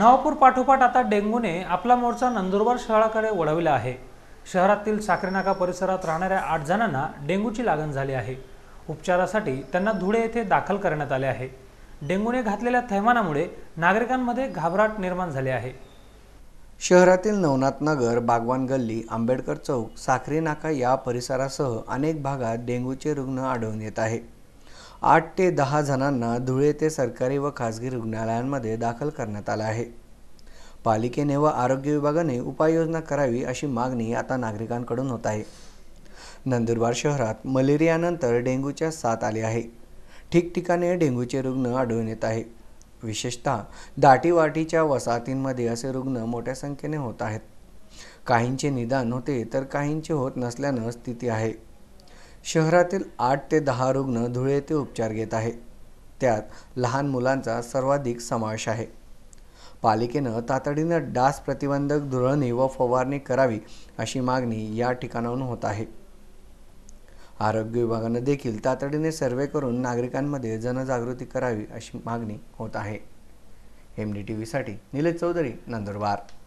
नवापूर पाठोपाठ आता डेंगूने आपला मोर्चा नंदुरबार शहराकडे वळविला आहे शहरातील साखरेनाका परिसरात राहणाऱ्या आठ जणांना डेंगूची लागण झाली आहे उपचारासाठी त्यांना धुळे येथे दाखल करण्यात आले आहे डेंगूने घातलेल्या थैमानामुळे नागरिकांमध्ये घाबराट निर्माण झाली आहे शहरातील नवनाथ नगर बागवान गल्ली आंबेडकर चौक साखरेनाका नाका या परिसरासह अनेक भागात डेंग्यूचे रुग्ण आढळून येत आहे आठ ते दहा जणांना धुळे ते सरकारी व खासगी रुग्णालयांमध्ये दाखल करण्यात आलं आहे पालिकेने व आरोग्य विभागाने उपाययोजना करावी अशी मागणी आता नागरिकांकडून होत आहे नंदुरबार शहरात मलेरियानंतर डेंग्यूच्या साथ आली आहे ठिकठिकाणी डेंग्यूचे रुग्ण आढळून येत आहे विशेषतः दाटीवाटीच्या वसाहतींमध्ये असे रुग्ण मोठ्या संख्येने होत आहेत काहींचे निदान होते तर काहींचे होत नसल्यानं स्थिती आहे शहरातील आठ ते दहा रुग्ण धुळे येथे उपचार घेत आहेत त्यात लहान मुलांचा सर्वाधिक समावेश आहे पालिकेनं तातडीनं डास प्रतिबंधक धुळणी व फवारणी करावी अशी मागणी या ठिकाणाहून होत आहे आरोग्य विभागानं देखील तातडीने सर्वे करून नागरिकांमध्ये जनजागृती करावी अशी मागणी होत आहे एम डी टी व्हीसाठी निलेश चौधरी नंदुरबार